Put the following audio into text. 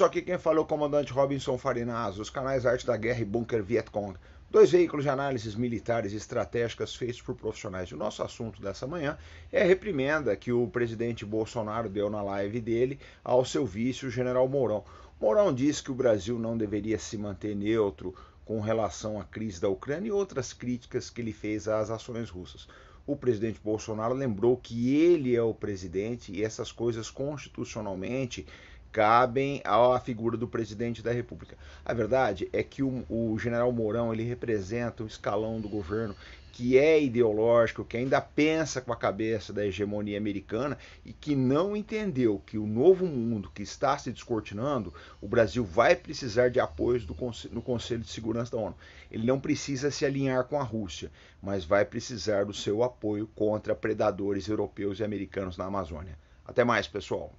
Só que quem falou comandante Robinson Farinaz, os canais Arte da Guerra e Bunker Vietcong, dois veículos de análises militares e estratégicas feitos por profissionais. O nosso assunto dessa manhã é a reprimenda que o presidente Bolsonaro deu na live dele ao seu vice, o general Mourão. Mourão disse que o Brasil não deveria se manter neutro com relação à crise da Ucrânia e outras críticas que ele fez às ações russas o presidente Bolsonaro lembrou que ele é o presidente e essas coisas constitucionalmente cabem à figura do presidente da República. A verdade é que o, o, general Mourão ele representa um escalão do governo que é ideológico, que ainda pensa com a cabeça da hegemonia americana e que não entendeu que o novo mundo que está se descortinando, o Brasil vai precisar de apoio do no Conselho de Segurança da ONU. Ele não precisa se alinhar com a Rússia, mas vai precisar do seu apoio contra predadores europeus e americanos na Amazônia. Até mais, pessoal.